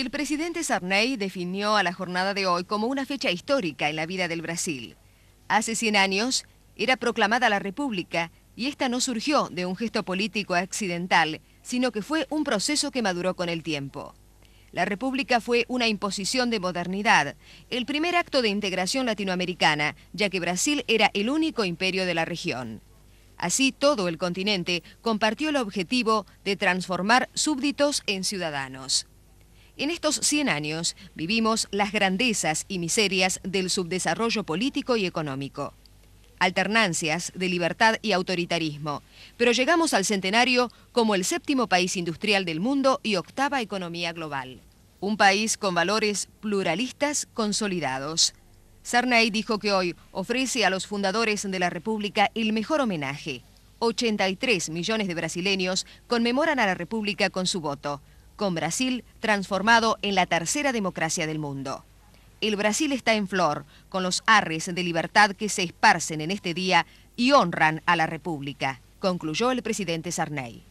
El presidente Sarney definió a la jornada de hoy como una fecha histórica en la vida del Brasil. Hace 100 años era proclamada la República y esta no surgió de un gesto político accidental, sino que fue un proceso que maduró con el tiempo. La República fue una imposición de modernidad, el primer acto de integración latinoamericana, ya que Brasil era el único imperio de la región. Así todo el continente compartió el objetivo de transformar súbditos en ciudadanos. En estos 100 años vivimos las grandezas y miserias del subdesarrollo político y económico, alternancias de libertad y autoritarismo, pero llegamos al centenario como el séptimo país industrial del mundo y octava economía global. Un país con valores pluralistas consolidados. Sarney dijo que hoy ofrece a los fundadores de la República el mejor homenaje. 83 millones de brasileños conmemoran a la República con su voto con Brasil transformado en la tercera democracia del mundo. El Brasil está en flor, con los arres de libertad que se esparcen en este día y honran a la República, concluyó el presidente Sarney.